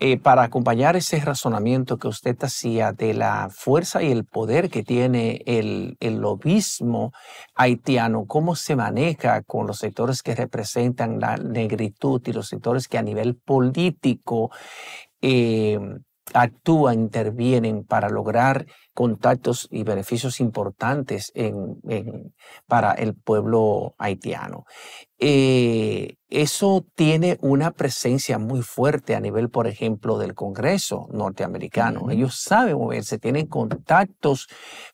Eh, para acompañar ese razonamiento que usted hacía de la fuerza y el poder que tiene el, el lobismo haitiano, cómo se maneja con los sectores que representan la negritud y los sectores que a nivel político eh, actúan, intervienen para lograr contactos y beneficios importantes en, para el pueblo haitiano. Eh, eso tiene una presencia muy fuerte a nivel, por ejemplo, del Congreso norteamericano. Ellos saben moverse, tienen contactos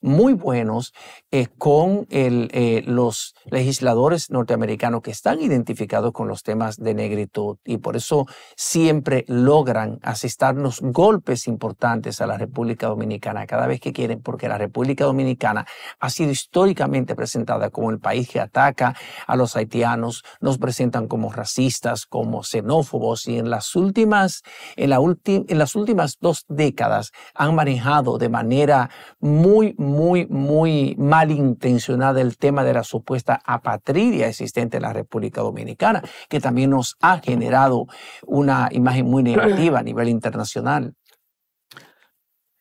muy buenos eh, con el, eh, los legisladores norteamericanos que están identificados con los temas de negritud y por eso siempre logran asistarnos golpes importantes a la República Dominicana cada vez que quieren, porque la República Dominicana ha sido históricamente presentada como el país que ataca a los haitianos, nos presentan como racistas, como xenófobos y en las últimas, en, la las últimas dos décadas han manejado de manera muy, muy, muy malintencionada el tema de la supuesta apatridia existente en la República Dominicana, que también nos ha generado una imagen muy negativa a nivel internacional.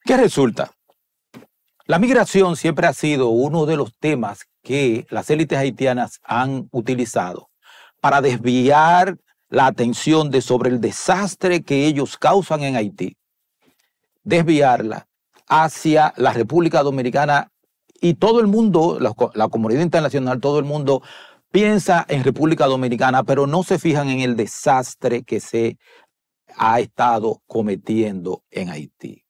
¿Qué resulta? La migración siempre ha sido uno de los temas que las élites haitianas han utilizado para desviar la atención de sobre el desastre que ellos causan en Haití, desviarla hacia la República Dominicana y todo el mundo, la, la comunidad internacional, todo el mundo piensa en República Dominicana, pero no se fijan en el desastre que se ha estado cometiendo en Haití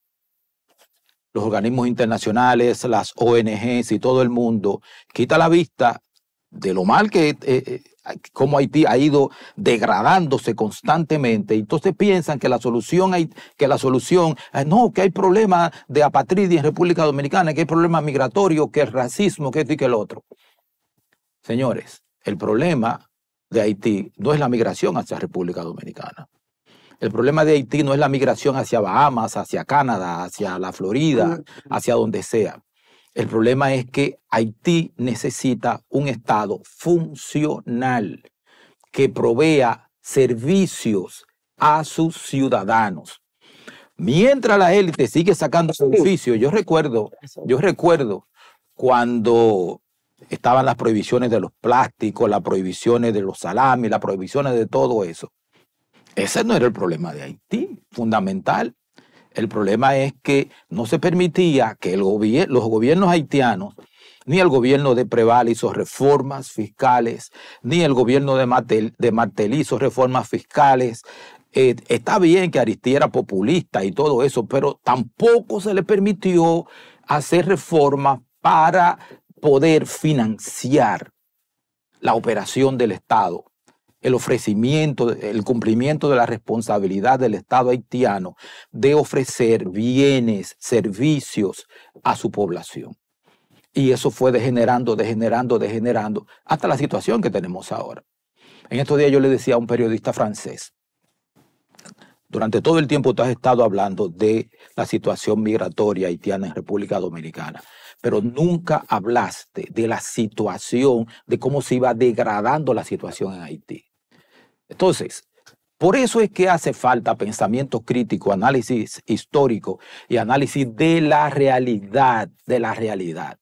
los organismos internacionales, las ONGs y todo el mundo, quita la vista de lo mal que, eh, eh, cómo Haití ha ido degradándose constantemente. Entonces piensan que la solución, hay, que la solución, eh, no, que hay problemas de apatridia en República Dominicana, que hay problemas migratorios, que es racismo, que esto y que el otro. Señores, el problema de Haití no es la migración hacia República Dominicana. El problema de Haití no es la migración hacia Bahamas, hacia Canadá, hacia la Florida, hacia donde sea. El problema es que Haití necesita un Estado funcional que provea servicios a sus ciudadanos. Mientras la élite sigue sacando beneficios, yo recuerdo, yo recuerdo cuando estaban las prohibiciones de los plásticos, las prohibiciones de los salamis, las prohibiciones de todo eso. Ese no era el problema de Haití, fundamental. El problema es que no se permitía que los gobiernos haitianos, ni el gobierno de Preval hizo reformas fiscales, ni el gobierno de Martel, hizo reformas fiscales. Eh, está bien que Aristide era populista y todo eso, pero tampoco se le permitió hacer reformas para poder financiar la operación del Estado el ofrecimiento, el cumplimiento de la responsabilidad del Estado haitiano de ofrecer bienes, servicios a su población. Y eso fue degenerando, degenerando, degenerando, hasta la situación que tenemos ahora. En estos días yo le decía a un periodista francés, durante todo el tiempo tú has estado hablando de la situación migratoria haitiana en República Dominicana, pero nunca hablaste de la situación, de cómo se iba degradando la situación en Haití. Entonces, por eso es que hace falta pensamiento crítico, análisis histórico y análisis de la realidad, de la realidad.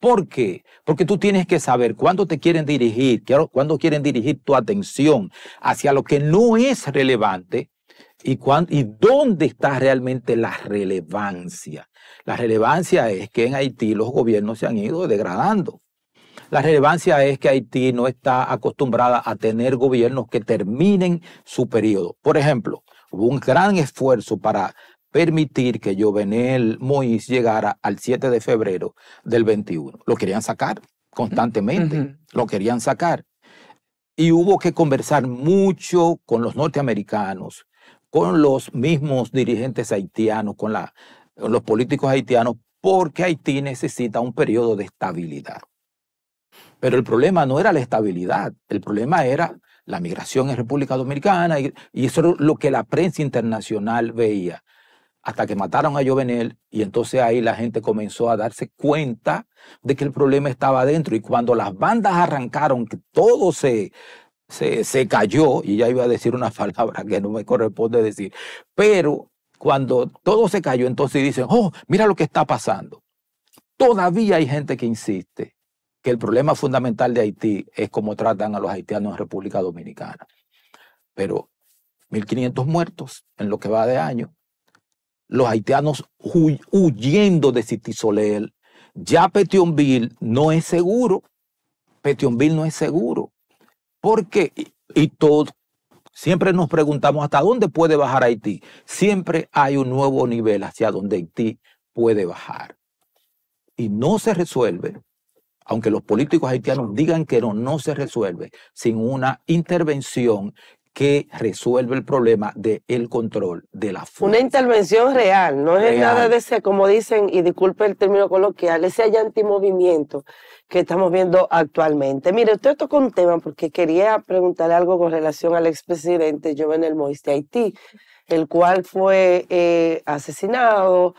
¿Por qué? Porque tú tienes que saber cuándo te quieren dirigir, cuándo quieren dirigir tu atención hacia lo que no es relevante y, y dónde está realmente la relevancia. La relevancia es que en Haití los gobiernos se han ido degradando. La relevancia es que Haití no está acostumbrada a tener gobiernos que terminen su periodo. Por ejemplo, hubo un gran esfuerzo para permitir que Jovenel Moïse llegara al 7 de febrero del 21. Lo querían sacar constantemente, lo querían sacar. Y hubo que conversar mucho con los norteamericanos, con los mismos dirigentes haitianos, con, con los políticos haitianos, porque Haití necesita un periodo de estabilidad. Pero el problema no era la estabilidad, el problema era la migración en República Dominicana y, eso es lo que la prensa internacional veía. Hasta que mataron a Jovenel y entonces ahí la gente comenzó a darse cuenta de que el problema estaba adentro. Y cuando las bandas arrancaron, que todo se, se cayó, y ya iba a decir una palabra que no me corresponde decir, pero cuando todo se cayó, entonces dicen, oh, mira lo que está pasando. Todavía hay gente que insiste el problema fundamental de Haití es cómo tratan a los haitianos en República Dominicana. Pero 1.500 muertos en lo que va de año, los haitianos huyendo de City ya Petionville no es seguro, Petionville no es seguro, porque y, todos siempre nos preguntamos hasta dónde puede bajar Haití, siempre hay un nuevo nivel hacia donde Haití puede bajar y no se resuelve aunque los políticos haitianos digan que no, no se resuelve sin una intervención que resuelve el problema del control de la fuerza. Una intervención real, no es nada de ese, como dicen, y disculpe el término coloquial, ese antimovimiento que estamos viendo actualmente. Mire, usted tocó un tema porque quería preguntarle algo con relación al expresidente Jovenel Moïse de Haití, el cual fue eh, asesinado,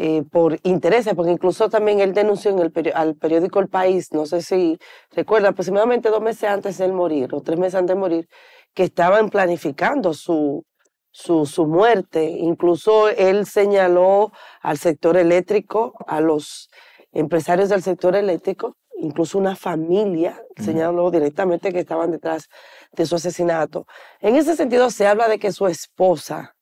eh, por intereses, porque incluso también él denunció en el al periódico El País, no sé si recuerda, aproximadamente dos meses antes de él morir, o tres meses antes de morir, que estaban planificando su, su, su muerte. Incluso él señaló al sector eléctrico, a los empresarios del sector eléctrico, incluso una familia señaló directamente que estaban detrás de su asesinato. En ese sentido se habla de que su esposa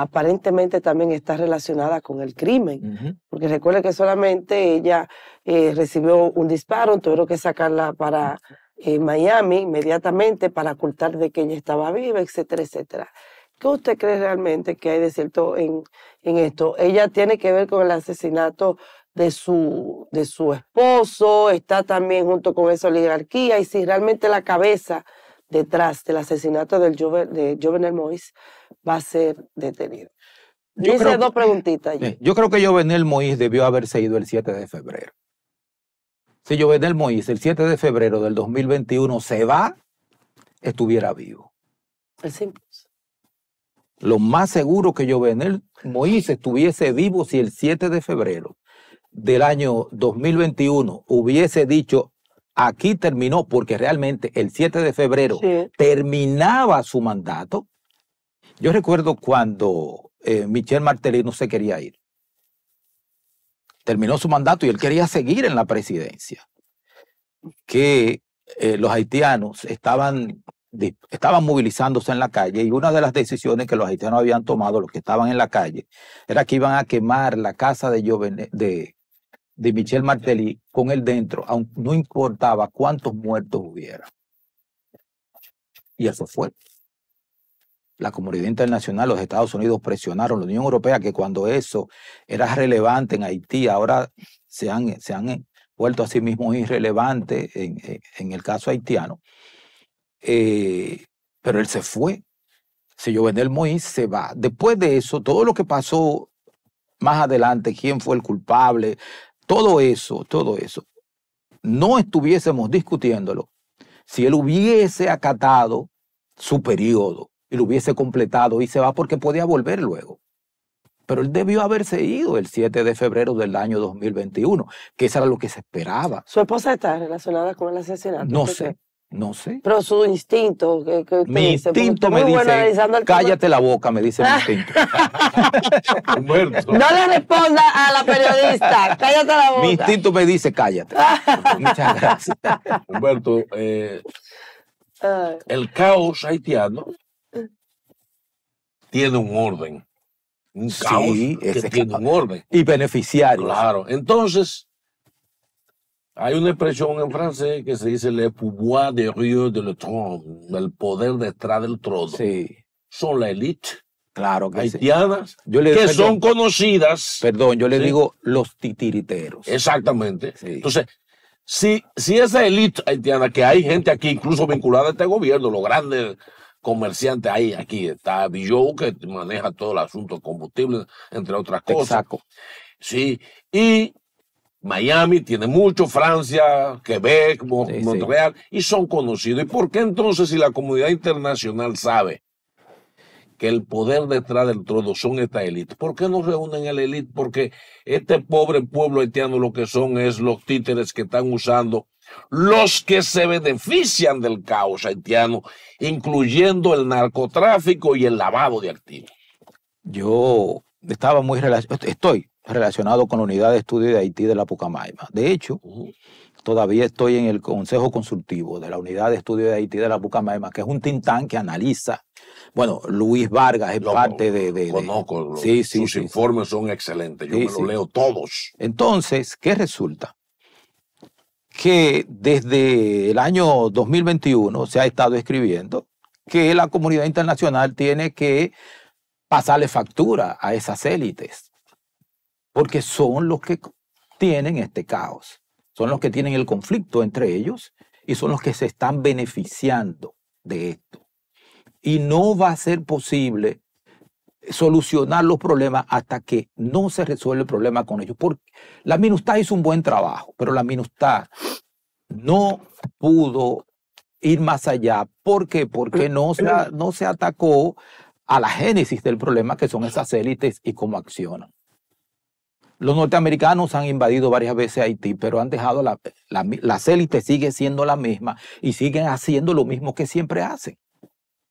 aparentemente también está relacionada con el crimen, porque recuerde que solamente ella eh, recibió un disparo, tuvieron que sacarla para eh, Miami inmediatamente para ocultar de que ella estaba viva, etcétera, etcétera. ¿Qué usted cree realmente que hay de cierto en, en esto? Ella tiene que ver con el asesinato de su, de su esposo, está también junto con esa oligarquía, y si realmente la cabeza detrás del asesinato de Jovenel Moïse va a ser detenido. Yo Dice dos preguntitas. Yo creo que Jovenel Mois debió haberse ido el 7 de febrero. Si Jovenel Moïse el 7 de febrero del 2021 se va, estuviera vivo. Es simple. Lo más seguro que Jovenel Moïse estuviese vivo si el 7 de febrero del año 2021 hubiese dicho aquí terminó, porque realmente el 7 de febrero terminaba su mandato. Yo recuerdo cuando eh, Michel Martelly no se quería ir. Terminó su mandato y él quería seguir en la presidencia. Que eh, los haitianos estaban, estaban movilizándose en la calle y una de las decisiones que los haitianos habían tomado, los que estaban en la calle, era que iban a quemar la casa de, Joven, de de Michel Martelly con él dentro, no importaba cuántos muertos hubiera. Y eso fue. La comunidad internacional, los Estados Unidos presionaron, la Unión Europea, que cuando eso era relevante en Haití, ahora se han, se han vuelto a sí mismos irrelevantes en, el caso haitiano. Eh, pero él se fue. Se Jovenel Moïse se va. Después de eso, todo lo que pasó más adelante, quién fue el culpable, todo eso, todo eso, no estuviésemos discutiéndolo si él hubiese acatado su periodo y lo hubiese completado y se va porque podía volver luego. Pero él debió haberse ido el 7 de febrero del año 2021, que eso era lo que se esperaba. ¿Su esposa está relacionada con el asesinato? No sé, no sé. Pero su instinto. Que, mi instinto me dice. Cállate la boca, me dice mi ah. instinto. no le responda a la periodista. Cállate la boca. Mi instinto me dice, cállate. Muchas gracias. Humberto, eh, el caos haitiano tiene un orden. Un caos sí, que tiene un orden. Y beneficiarios. Claro. Entonces, hay una expresión en francés que se dice le pouvoir de rue de le trône, el poder detrás del trono. Sí. Son la élite. Claro que haitianas, yo que son conocidas. Perdón, yo le digo los titiriteros. Exactamente. Entonces, si, si esa élite haitiana, que hay gente aquí incluso vinculada a este gobierno, los grandes comerciantes hay aquí, está Billot, que maneja todo el asunto de combustible, entre otras cosas. Exacto. Sí, y Miami tiene mucho, Francia, Quebec, Montreal, y son conocidos. ¿Y por qué entonces si la comunidad internacional sabe que el poder detrás del trono son esta élite. ¿Por qué no reúnen a la élite? Porque este pobre pueblo haitiano lo que son es los títeres que están usando los que se benefician del caos haitiano, incluyendo el narcotráfico y el lavado de activos. Yo estaba muy relacionado, estoy relacionado con la unidad de estudio de Haití de la Pucamaima. De hecho, todavía estoy en el consejo consultivo de la unidad de estudio de Haití de la Pucamaima, que es un tintán que analiza. Bueno, Luis Vargas es parte de, sus informes son excelentes, yo me los leo todos. Entonces, ¿qué resulta? Que desde el año 2021 se ha estado escribiendo que la comunidad internacional tiene que pasarle factura a esas élites porque son los que tienen este caos, son los que tienen el conflicto entre ellos y son los que se están beneficiando de esto. Y no va a ser posible solucionar los problemas hasta que no se resuelva el problema con ellos. Porque la MINUSTAH hizo un buen trabajo, pero la MINUSTAH no pudo ir más allá. ¿Por qué? Porque no se, no se atacó a la génesis del problema, que son esas élites y cómo accionan. Los norteamericanos han invadido varias veces Haití, pero han dejado la, las élites sigue siendo la misma y siguen haciendo lo mismo que siempre hacen.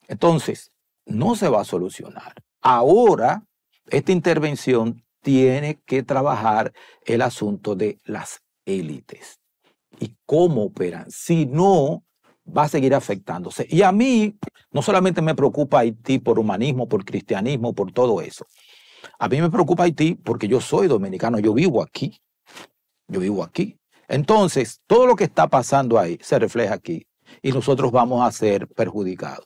Entonces, no se va a solucionar. Ahora, esta intervención tiene que trabajar el asunto de las élites y cómo operan. Si no, va a seguir afectándose. Y a mí no solamente me preocupa Haití por humanismo, por cristianismo, por todo eso. A mí me preocupa Haití porque yo soy dominicano, yo vivo aquí. Yo vivo aquí. Entonces, todo lo que está pasando ahí se refleja aquí y nosotros vamos a ser perjudicados.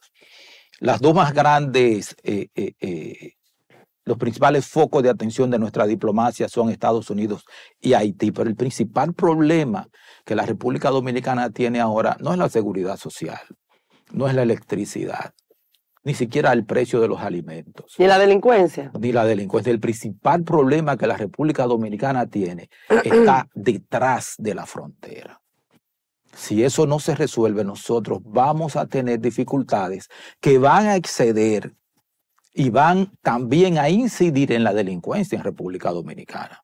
Las dos más grandes, eh, eh, eh, los principales focos de atención de nuestra diplomacia son Estados Unidos y Haití, pero el principal problema que la República Dominicana tiene ahora no es la seguridad social, no es la electricidad, ni siquiera el precio de los alimentos. Ni la delincuencia. Ni la delincuencia. El principal problema que la República Dominicana tiene está detrás de la frontera. Si eso no se resuelve, nosotros vamos a tener dificultades que van a exceder y van también a incidir en la delincuencia en República Dominicana.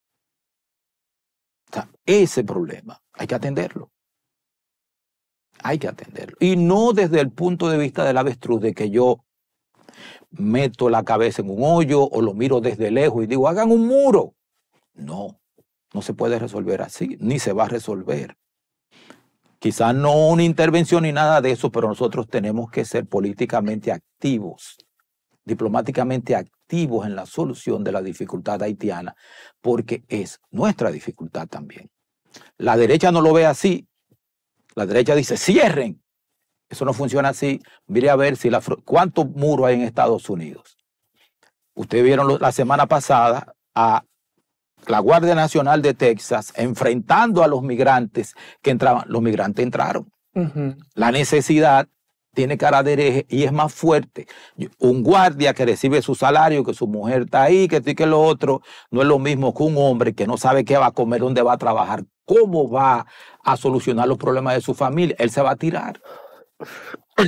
ese problema hay que atenderlo. Hay que atenderlo. Y no desde el punto de vista del avestruz de que yo meto la cabeza en un hoyo o lo miro desde lejos y digo, hagan un muro. No, no se puede resolver así, ni se va a resolver. Quizás no una intervención ni nada de eso, pero nosotros tenemos que ser políticamente activos, diplomáticamente activos en la solución de la dificultad haitiana, porque es nuestra dificultad también. La derecha no lo ve así. La derecha dice, cierren, eso no funciona así. Mire a ver si la, cuántos muros hay en Estados Unidos. Ustedes vieron la semana pasada a la Guardia Nacional de Texas enfrentando a los migrantes que entraban. Los migrantes entraron. La necesidad tiene cara de hereje y es más fuerte. Un guardia que recibe su salario, que su mujer está ahí, que esto y que lo otro, no es lo mismo que un hombre que no sabe qué va a comer, dónde va a trabajar, cómo va a solucionar los problemas de su familia. Él se va a tirar.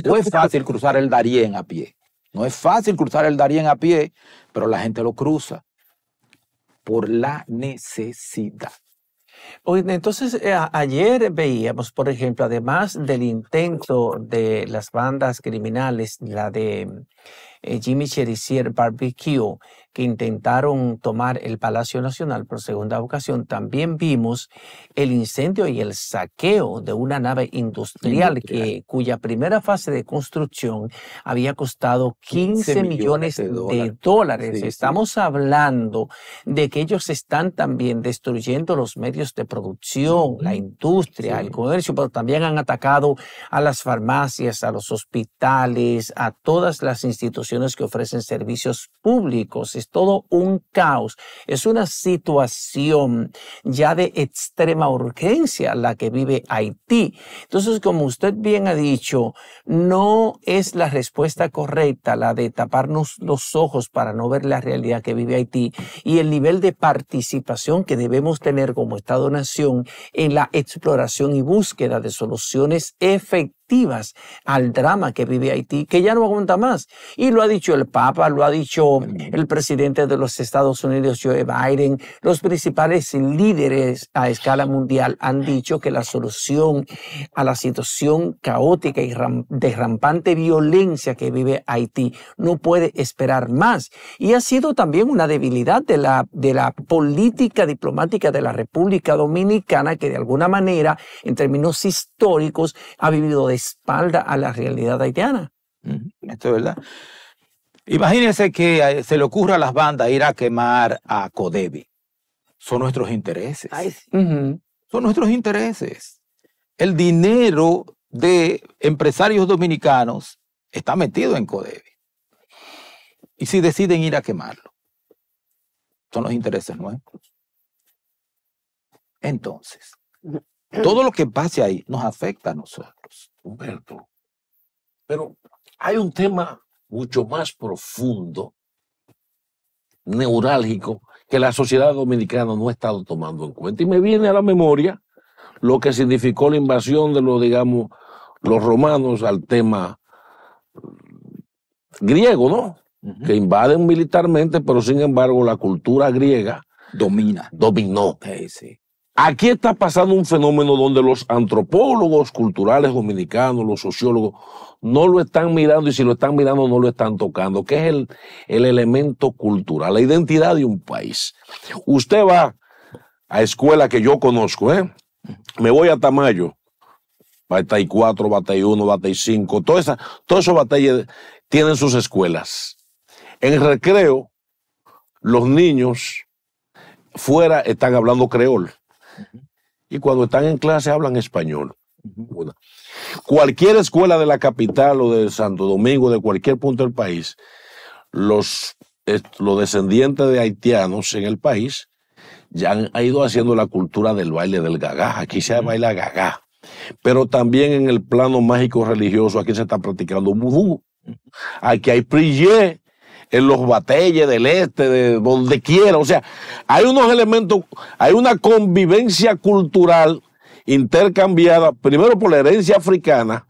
No es fácil cruzar el Darién a pie. No es fácil cruzar el Darién a pie, pero la gente lo cruza por la necesidad. Entonces, eh, ayer veíamos, por ejemplo, además del intento de las bandas criminales, la de eh, Jimmy Cherisier Barbecue, que intentaron tomar el Palacio Nacional por segunda ocasión, también vimos el incendio y el saqueo de una nave industrial, Que, cuya primera fase de construcción había costado 15, millones, de dólares. Estamos hablando de que ellos están también destruyendo los medios de producción, la industria, el comercio, pero también han atacado a las farmacias, a los hospitales, a todas las instituciones que ofrecen servicios públicos es todo un caos, es una situación ya de extrema urgencia la que vive Haití. Entonces, como usted bien ha dicho, no es la respuesta correcta la de taparnos los ojos para no ver la realidad que vive Haití y el nivel de participación que debemos tener como Estado-Nación en la exploración y búsqueda de soluciones efectivas al drama que vive Haití, que ya no aguanta más. Y lo ha dicho el Papa, lo ha dicho el presidente de los Estados Unidos, Joe Biden, los principales líderes a escala mundial han dicho que la solución a la situación caótica y de violencia que vive Haití no puede esperar más. Y ha sido también una debilidad de la, de la política diplomática de la República Dominicana, que de alguna manera, en términos históricos, ha vivido de espalda a la realidad haitiana. Esto es verdad. Imagínense que eh, se le ocurra a las bandas ir a quemar a Codebi. Son nuestros intereses. Son nuestros intereses. El dinero de empresarios dominicanos está metido en Codebi. Y si deciden ir a quemarlo, son los intereses nuestros. Entonces, todo lo que pase ahí nos afecta a nosotros. Humberto. Pero hay un tema mucho más profundo, neurálgico, que la sociedad dominicana no ha estado tomando en cuenta. Y me viene a la memoria lo que significó la invasión de los, digamos, los romanos al tema griego, ¿no? Que invaden militarmente, pero sin embargo la cultura griega domina. Dominó. Sí, sí. Aquí está pasando un fenómeno donde los antropólogos culturales dominicanos, los sociólogos, no lo están mirando y si lo están mirando no lo están tocando, que es el, el elemento cultural, la identidad de un país. Usted va a escuela que yo conozco, ¿eh? Me voy a Tamayo, Batay 4, Batall 1, Batall 5, todas esas batallas tienen sus escuelas. En recreo, los niños fuera están hablando creol. Y cuando están en clase hablan español. Cualquier escuela de la capital o de Santo Domingo, de cualquier punto del país, los, los descendientes de haitianos en el país ya han ido haciendo la cultura del baile del gagá. Aquí se baila gagá. Pero también en el plano mágico religioso, aquí se está practicando vudú. Aquí hay prije en los batelles del este, de donde quiera. O sea, hay unos elementos, hay una convivencia cultural intercambiada, primero por la herencia africana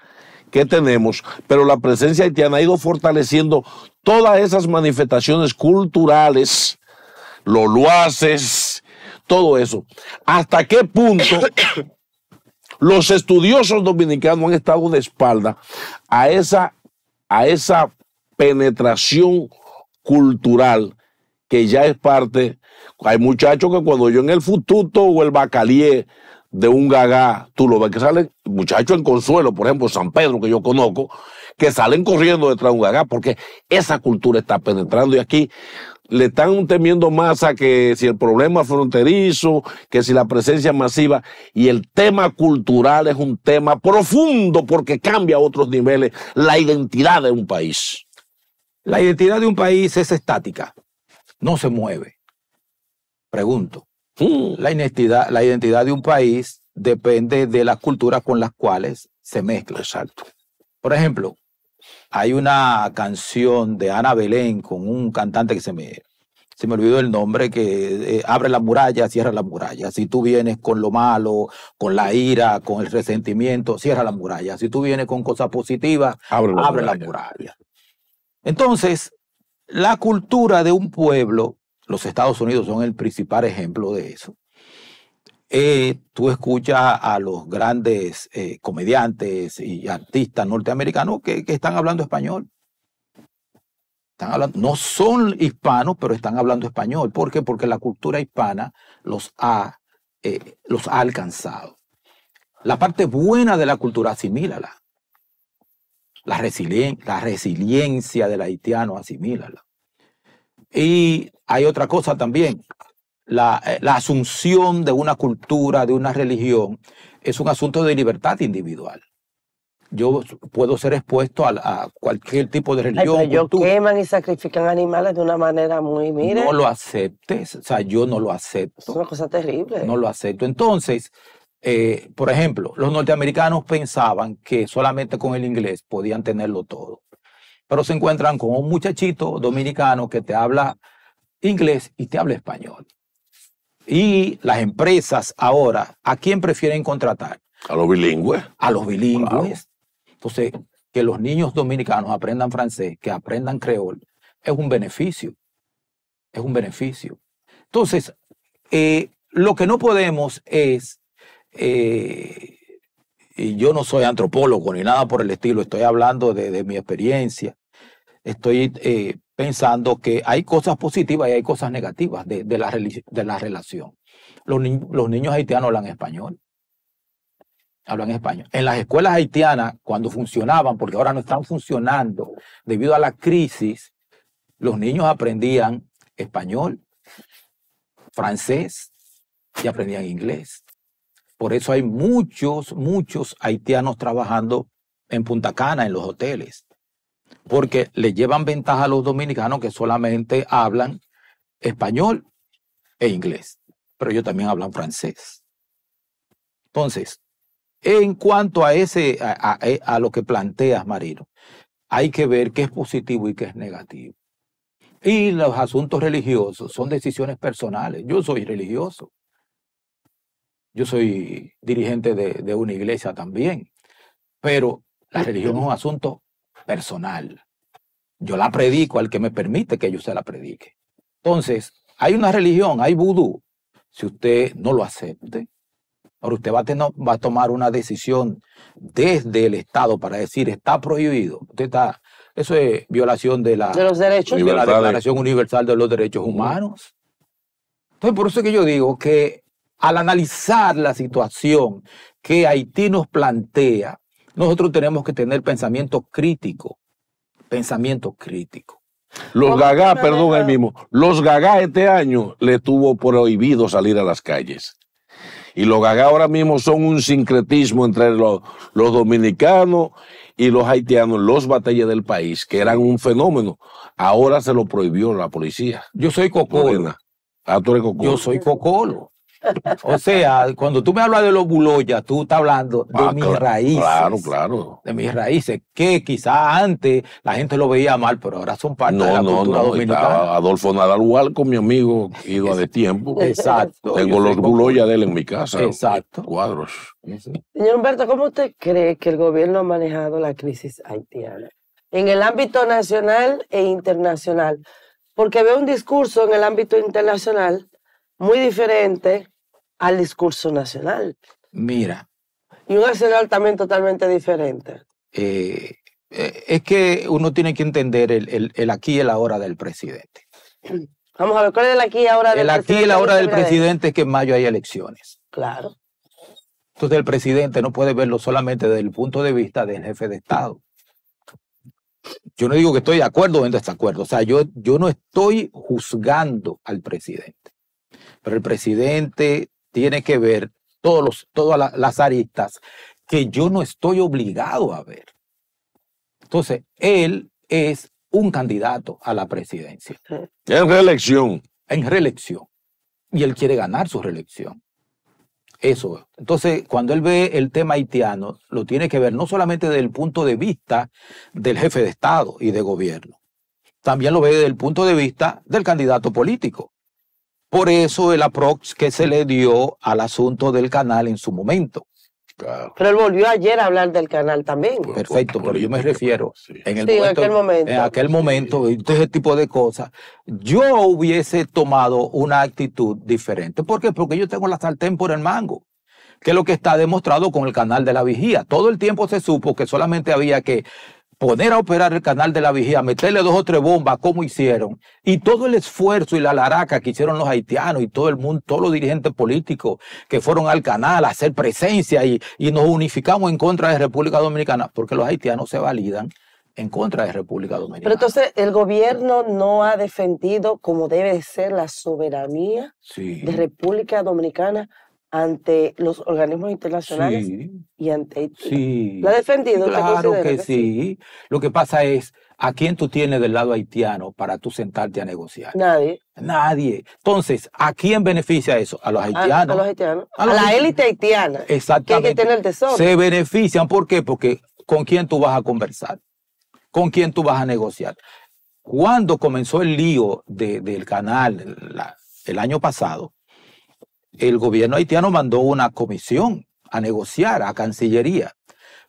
que tenemos, pero la presencia haitiana ha ido fortaleciendo todas esas manifestaciones culturales, los luaces, todo eso. ¿Hasta qué punto los estudiosos dominicanos han estado de espalda a esa, a esa penetración cultural que ya es parte. Hay muchachos que cuando yo en el fututo o el bacalier de un gagá, tú lo ves que salen muchachos en Consuelo, por ejemplo, San Pedro, que yo conozco, que salen corriendo detrás de un gagá porque esa cultura está penetrando y aquí le están temiendo más a que si el problema fronterizo, que si la presencia masiva y el tema cultural es un tema profundo porque cambia a otros niveles la identidad de un país. La identidad de un país es estática, no se mueve. Pregunto. Mm. La identidad, la identidad de un país depende de las culturas con las cuales se mezcla. Exacto. Por ejemplo, hay una canción de Ana Belén con un cantante que se me, se me olvidó el nombre, que eh, abre la muralla, cierra la muralla. Si tú vienes con lo malo, con la ira, con el resentimiento, cierra la muralla. Si tú vienes con cosas positivas, abre la muralla. Entonces, la cultura de un pueblo, los Estados Unidos son el principal ejemplo de eso. Eh, tú escuchas a los grandes eh, comediantes y artistas norteamericanos que, están hablando español. Están hablando, no son hispanos, pero están hablando español. ¿Por qué? Porque la cultura hispana los ha, eh, los ha alcanzado. La parte buena de la cultura, asimílala. La, la resiliencia del haitiano, asimílala. Y hay otra cosa también, eh, la, asunción de una cultura, de una religión, es un asunto de libertad individual. Yo puedo ser expuesto a, cualquier tipo de religión. pero ellos queman y sacrifican animales de una manera muy, mire. No lo aceptes, o sea, yo no lo acepto. Es una cosa terrible. No lo acepto. Entonces, eh, por ejemplo, los norteamericanos pensaban que solamente con el inglés podían tenerlo todo, pero se encuentran con un muchachito dominicano que te habla inglés y te habla español. Y las empresas ahora, ¿a quién prefieren contratar? A los bilingües. A los bilingües. Entonces, que los niños dominicanos aprendan francés, que aprendan creol, es un beneficio. Es un beneficio. Entonces, eh, lo que no podemos es eh, y yo no soy antropólogo ni nada por el estilo, estoy hablando de, mi experiencia, estoy eh, pensando que hay cosas positivas y hay cosas negativas de, la, de la, relación. los niños haitianos hablan español. Hablan español. En las escuelas haitianas, cuando funcionaban, porque ahora no están funcionando debido a la crisis, los niños aprendían español, francés y aprendían inglés. Por eso hay muchos, muchos haitianos trabajando en Punta Cana, en los hoteles, porque le llevan ventaja a los dominicanos que solamente hablan español e inglés, pero ellos también hablan francés. Entonces, en cuanto a, ese, a, lo que planteas, Marino, hay que ver qué es positivo y qué es negativo. Y los asuntos religiosos son decisiones personales. Yo soy religioso. Yo soy dirigente de, una iglesia también, pero la religión es un asunto personal. Yo la predico al que me permite que yo se la predique. Entonces, hay una religión, hay vudú. Si usted no lo acepte, ahora usted va a, tener, va a tomar una decisión desde el Estado para decir está prohibido. Usted está, eso es violación de la, los derechos. De la Declaración Universal de los Derechos Humanos. Entonces, por eso es que yo digo que al analizar la situación que Haití nos plantea, nosotros tenemos que tener pensamiento crítico, pensamiento crítico. Los Gagá, perdón el mismo, los Gagá este año le tuvo prohibido salir a las calles. Y los Gagá ahora mismo son un sincretismo entre los, dominicanos y los haitianos, los batallas del país, que eran un fenómeno. Ahora se lo prohibió la policía. Yo soy Cocolo. Ah, Yo soy Cocolo. O sea, cuando tú me hablas de los buloyas, tú estás hablando de ah, mis claro, raíces. Claro, claro. De mis raíces, que quizás antes la gente lo veía mal, pero ahora son parte de la no, no, no, dominicana. Adolfo Nadal con mi amigo, ido de tiempo. Exacto. Tengo los buloyas de él en mi casa. Exacto. Cuadros. Señor Humberto, ¿cómo usted cree que el gobierno ha manejado la crisis haitiana? En el ámbito nacional e internacional. Porque veo un discurso en el ámbito internacional muy diferente al discurso nacional. Mira. Y un escenario también totalmente diferente. Eh, eh, es que uno tiene que entender el, aquí y la hora del presidente. Vamos a ver, ¿cuál es el aquí y ahora del presidente? El aquí y el ahora del presidente es que en mayo hay elecciones. Claro. Entonces el presidente no puede verlo solamente desde el punto de vista del jefe de Estado. Yo no digo que estoy de acuerdo o en desacuerdo. O sea, yo, yo no estoy juzgando al presidente. Pero el presidente tiene que ver todos los, todas las aristas que yo no estoy obligado a ver. Entonces, él es un candidato a la presidencia. En reelección. En reelección. Y él quiere ganar su reelección. Eso. Entonces, cuando él ve el tema haitiano, lo tiene que ver no solamente desde el punto de vista del jefe de Estado y de gobierno, también lo ve desde el punto de vista del candidato político. Por eso el aprox que se le dio al asunto del canal en su momento. Pero él volvió ayer a hablar del canal también. Perfecto, pero yo me refiero pues, en, momento, en aquel momento. y todo ese tipo de cosas. Yo hubiese tomado una actitud diferente. ¿Por qué? Porque yo tengo la sartén por el mango que es lo que está demostrado con el canal de la vigía. Todo el tiempo se supo que solamente había que poner a operar el canal de la vigía, meterle dos o tres bombas, como hicieron, y todo el esfuerzo y la laraca que hicieron los haitianos y todo el mundo, todos los dirigentes políticos que fueron al canal a hacer presencia y, nos unificamos en contra de República Dominicana, porque los haitianos se validan en contra de República Dominicana. Pero entonces el gobierno no ha defendido como debe ser la soberanía de República Dominicana ante los organismos internacionales y ante ¿La ha defendido? Claro que, sí. Lo que pasa es, ¿a quién tú tienes del lado haitiano para tú sentarte a negociar? Nadie. Nadie. Entonces, ¿a quién beneficia eso? A los haitianos. A, la élite haitiana. Exactamente. Que que tesoro. Se benefician. ¿Por qué? Porque con quién tú vas a conversar. Con quién tú vas a negociar. Cuando comenzó el lío del canal el año pasado, el gobierno haitiano mandó una comisión a negociar a Cancillería,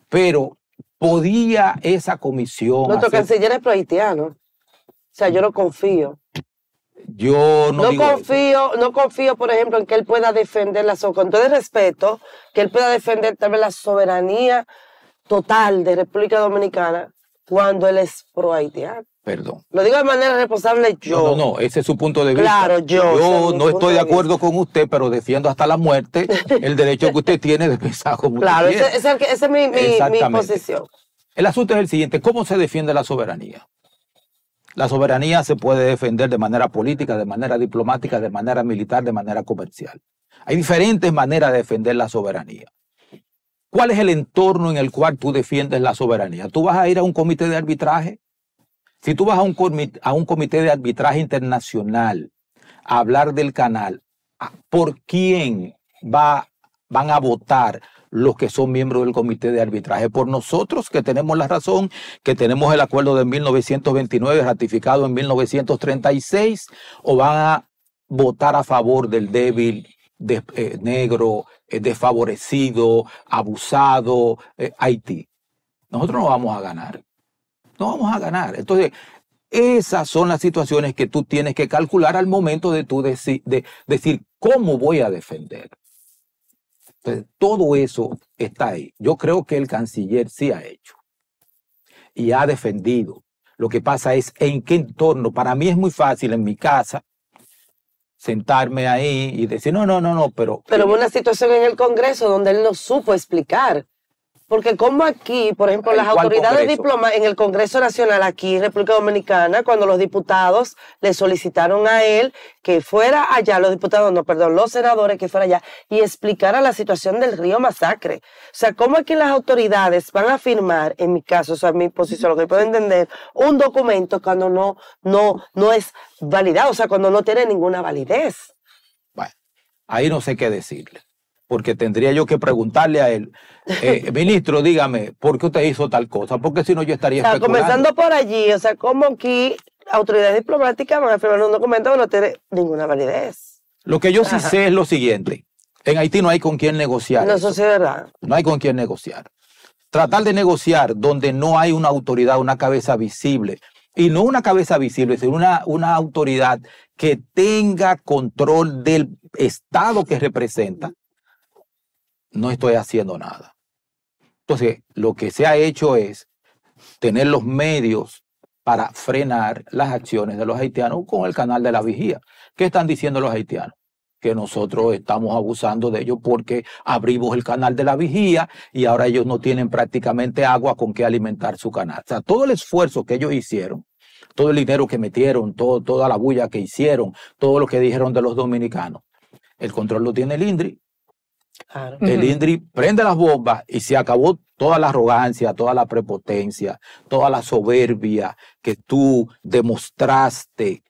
pero podía esa comisión... Nuestro canciller es pro O sea, yo no confío. Yo no, no confío, no confío, por ejemplo, en que él pueda defender la con todo el respeto, que él pueda defender tal la soberanía total de República Dominicana cuando él es pro-haitiano. Perdón. Lo digo de manera responsable yo. No, no, ese es su punto de vista. Claro, yo. Yo no estoy de acuerdo con usted, pero defiendo hasta la muerte el derecho que usted tiene de pensar como usted ese, Claro, esa es mi, posición. El asunto es el siguiente, ¿cómo se defiende la soberanía? La soberanía se puede defender de manera política, de manera diplomática, de manera militar, de manera comercial. Hay diferentes maneras de defender la soberanía. ¿Cuál es el entorno en el cual tú defiendes la soberanía? ¿Tú vas a ir a un comité de arbitraje? Si tú vas a un comité, a un comité de arbitraje internacional a hablar del canal, ah, ¿por quién va, van a votar los que son miembros del comité de arbitraje? Por nosotros que tenemos la razón, que tenemos el acuerdo de 1929 ratificado en 1936, o van a votar a favor del débil eh, negro, eh, desfavorecido, abusado, eh, Haití. Nosotros no vamos a ganar. No vamos a ganar. Entonces, esas son las situaciones que tú tienes que calcular al momento de tú de decir cómo voy a defender. todo eso está ahí. Yo creo que el canciller sí ha hecho y ha defendido. Lo que pasa es en qué entorno. Para mí es muy fácil en mi casa sentarme ahí y decir, no, no, no, no, pero... Pero hubo una situación en el Congreso donde él no supo explicar porque como aquí, por ejemplo, las autoridades diplomáticas en el Congreso Nacional aquí en República Dominicana, cuando los diputados le solicitaron a él que fuera allá, los diputados, no, perdón, los senadores que fuera allá y explicara la situación del río Masacre. O sea, cómo aquí las autoridades van a firmar, en mi caso, o sea, en mi posición, lo que puedo entender, un documento cuando no, no, no es validado, o sea, cuando no tiene ninguna validez. Bueno, ahí no sé qué decirle porque tendría yo que preguntarle a él, eh, ministro, dígame, ¿por qué usted hizo tal cosa? Porque si no yo estaría... O comenzando por allí, o sea, ¿cómo aquí autoridades diplomáticas van a firmar un documento que no tiene ninguna validez? Lo que yo sí sé es lo siguiente, en Haití no hay con quién negociar. No, eso, No hay con quién negociar. Tratar de negociar donde no hay una autoridad, una cabeza visible, y no una cabeza visible, sino una, una autoridad que tenga control del Estado que representa, no estoy haciendo nada. Entonces, lo que se ha hecho es tener los medios para frenar las acciones de los haitianos con el canal de la vigía. ¿Qué están diciendo los haitianos? Que nosotros estamos abusando de ellos porque abrimos el canal de la vigía y ahora ellos no tienen prácticamente agua con que alimentar su canal. O sea, todo el esfuerzo que ellos hicieron, todo el dinero que metieron, toda la bulla que hicieron, todo lo que dijeron de los dominicanos, el control lo tiene el INDRI el INDRI prende las bombas y se acabó toda la arrogancia, toda la prepotencia, toda la soberbia que tú demostraste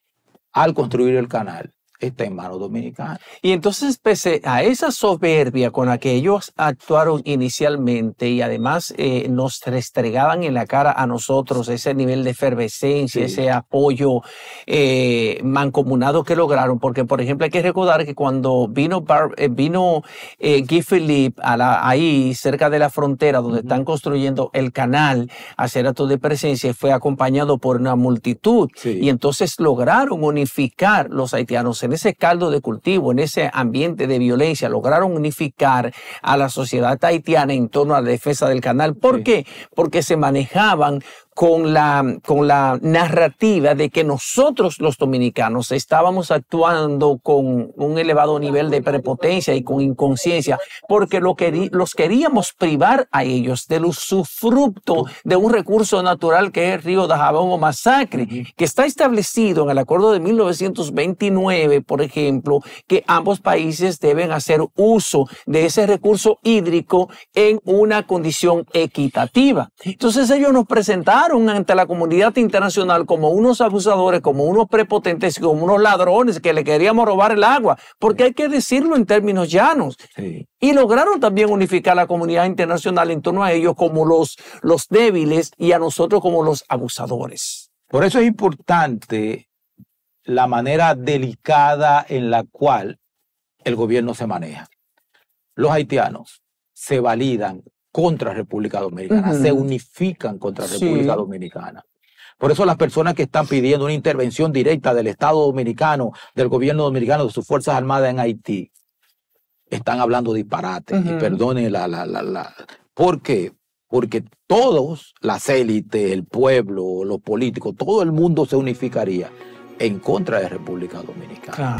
al construir el canal está en manos dominicanas. Y entonces, pese a esa soberbia con la que ellos actuaron inicialmente y además eh, nos restregaban en la cara a nosotros ese nivel de efervescencia, ese apoyo eh, mancomunado que lograron, porque por ejemplo hay que recordar que cuando vino, eh, vino Guy Philippe ahí cerca de la frontera donde están construyendo el canal a acto de presencia, fue acompañado por una multitud y entonces lograron unificar los haitianos en en ese caldo de cultivo, en ese ambiente de violencia, lograron unificar a la sociedad haitiana en torno a la defensa del canal. ¿Por qué? Porque se manejaban con la, con la narrativa de que nosotros los dominicanos estábamos actuando con un elevado nivel de prepotencia y con inconsciencia, porque lo los queríamos privar a ellos del usufructo de un recurso natural que es el río Dajabón o Masacre, que está establecido en el acuerdo de 1929, por ejemplo, que ambos países deben hacer uso de ese recurso hídrico en una condición equitativa. Entonces ellos nos presentaron ante la comunidad internacional como unos abusadores, como unos prepotentes como unos ladrones que le queríamos robar el agua, porque hay que decirlo en términos llanos. Y lograron también unificar la comunidad internacional en torno a ellos como los, los débiles y a nosotros como los abusadores. Por eso es importante la manera delicada en la cual el gobierno se maneja. Los haitianos se validan contra República Dominicana, se unifican contra República Dominicana. Por eso las personas que están pidiendo una intervención directa del Estado dominicano, del gobierno dominicano, de sus Fuerzas Armadas en Haití, están hablando disparate. Y perdonen la, la, ¿Por qué? Porque todos, las élites, el pueblo, los políticos, todo el mundo se unificaría en contra de República Dominicana.